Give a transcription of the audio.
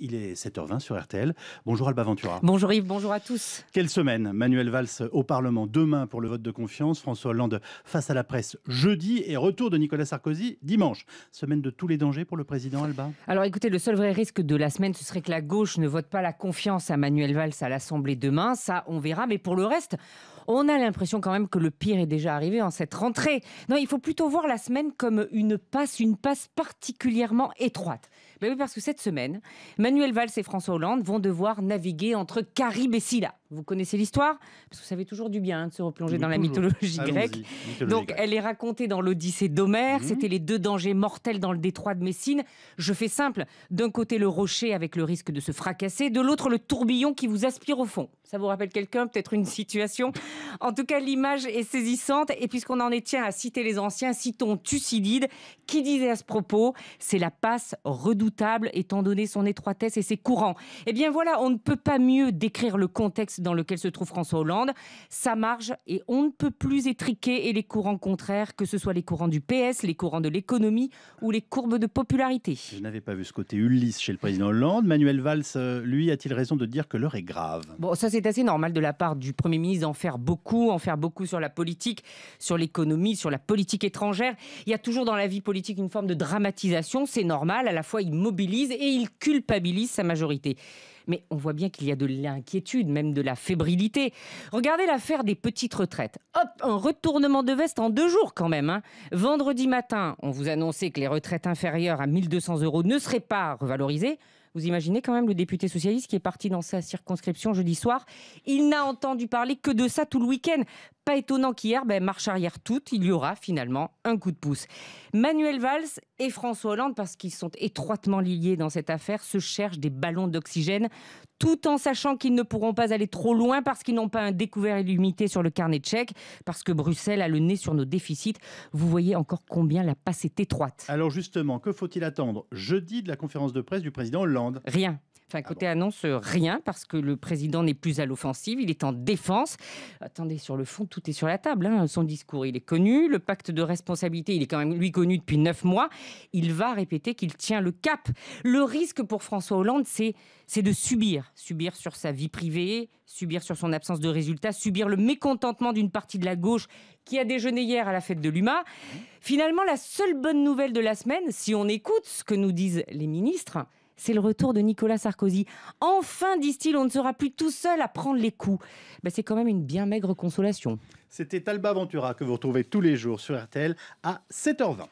Il est 7h20 sur RTL. Bonjour Alba Ventura. Bonjour Yves, bonjour à tous. Quelle semaine Manuel Valls au Parlement demain pour le vote de confiance, François Hollande face à la presse jeudi et retour de Nicolas Sarkozy dimanche. Semaine de tous les dangers pour le président Alba Alors écoutez, le seul vrai risque de la semaine, ce serait que la gauche ne vote pas la confiance à Manuel Valls à l'Assemblée demain. Ça, on verra. Mais pour le reste, on a l'impression quand même que le pire est déjà arrivé en cette rentrée. Non, il faut plutôt voir la semaine comme une passe, une passe particulièrement étroite. Bah oui, parce que cette semaine, Manuel Valls et François Hollande vont devoir naviguer entre Caribe et Silla vous connaissez l'histoire, parce que vous savez toujours du bien hein, de se replonger dans la mythologie grecque. Donc, elle est racontée dans l'Odyssée d'Homère. Mhm. C'était les deux dangers mortels dans le détroit de Messine. Je fais simple. D'un côté, le rocher avec le risque de se fracasser. De l'autre, le tourbillon qui vous aspire au fond. Ça vous rappelle quelqu'un Peut-être une situation En tout cas, l'image est saisissante. Et puisqu'on en est tient à citer les anciens, citons Thucydide, qui disait à ce propos C'est la passe redoutable, étant donné son étroitesse et ses courants. Eh bien voilà, on ne peut pas mieux décrire le contexte dans lequel se trouve François Hollande. Ça marge et on ne peut plus étriquer et les courants contraires, que ce soit les courants du PS, les courants de l'économie ou les courbes de popularité. Je n'avais pas vu ce côté Ulysse chez le président Hollande. Manuel Valls, euh, lui, a-t-il raison de dire que l'heure est grave Bon, ça c'est assez normal de la part du Premier ministre d'en faire beaucoup, en faire beaucoup sur la politique, sur l'économie, sur la politique étrangère. Il y a toujours dans la vie politique une forme de dramatisation, c'est normal. À la fois, il mobilise et il culpabilise sa majorité. Mais on voit bien qu'il y a de l'inquiétude, même de la fébrilité. Regardez l'affaire des petites retraites. Hop, un retournement de veste en deux jours quand même. Hein. Vendredi matin, on vous annonçait que les retraites inférieures à 1200 euros ne seraient pas revalorisées. Vous imaginez quand même le député socialiste qui est parti dans sa circonscription jeudi soir. Il n'a entendu parler que de ça tout le week-end. Pas étonnant qu'hier, ben, marche arrière toute, il y aura finalement un coup de pouce. Manuel Valls et François Hollande, parce qu'ils sont étroitement liés dans cette affaire, se cherchent des ballons d'oxygène tout en sachant qu'ils ne pourront pas aller trop loin parce qu'ils n'ont pas un découvert illimité sur le carnet de chèques, parce que Bruxelles a le nez sur nos déficits. Vous voyez encore combien la passe est étroite. Alors justement, que faut-il attendre jeudi de la conférence de presse du président Hollande Rien. Enfin, ah côté annonce, euh, rien, parce que le président n'est plus à l'offensive, il est en défense. Attendez, sur le fond, tout est sur la table. Hein, son discours, il est connu. Le pacte de responsabilité, il est quand même, lui, connu depuis neuf mois. Il va répéter qu'il tient le cap. Le risque pour François Hollande, c'est de subir subir sur sa vie privée, subir sur son absence de résultats, subir le mécontentement d'une partie de la gauche qui a déjeuné hier à la fête de l'UMA. Finalement, la seule bonne nouvelle de la semaine, si on écoute ce que nous disent les ministres, c'est le retour de Nicolas Sarkozy. Enfin, disent-ils, on ne sera plus tout seul à prendre les coups. Ben, c'est quand même une bien maigre consolation. C'était Alba Ventura que vous retrouvez tous les jours sur RTL à 7h20.